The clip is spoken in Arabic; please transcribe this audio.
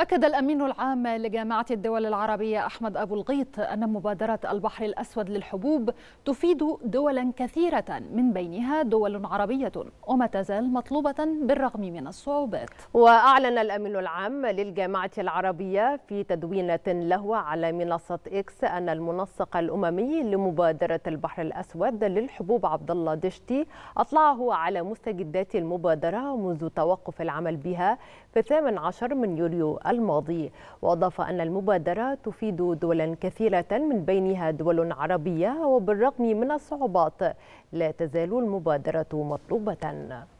أكد الأمين العام لجامعة الدول العربية أحمد أبو الغيط أن مبادرة البحر الأسود للحبوب تفيد دولا كثيرة من بينها دول عربية وما تزال مطلوبة بالرغم من الصعوبات وأعلن الأمين العام للجامعة العربية في تدوينة له على منصة إكس أن المنسق الأممي لمبادرة البحر الأسود للحبوب عبد الله دشتي أطلعه على مستجدات المبادرة منذ توقف العمل بها في 18 من يوليو الماضي وأضاف أن المبادرة تفيد دولا كثيرة من بينها دول عربية وبالرغم من الصعوبات لا تزال المبادرة مطلوبة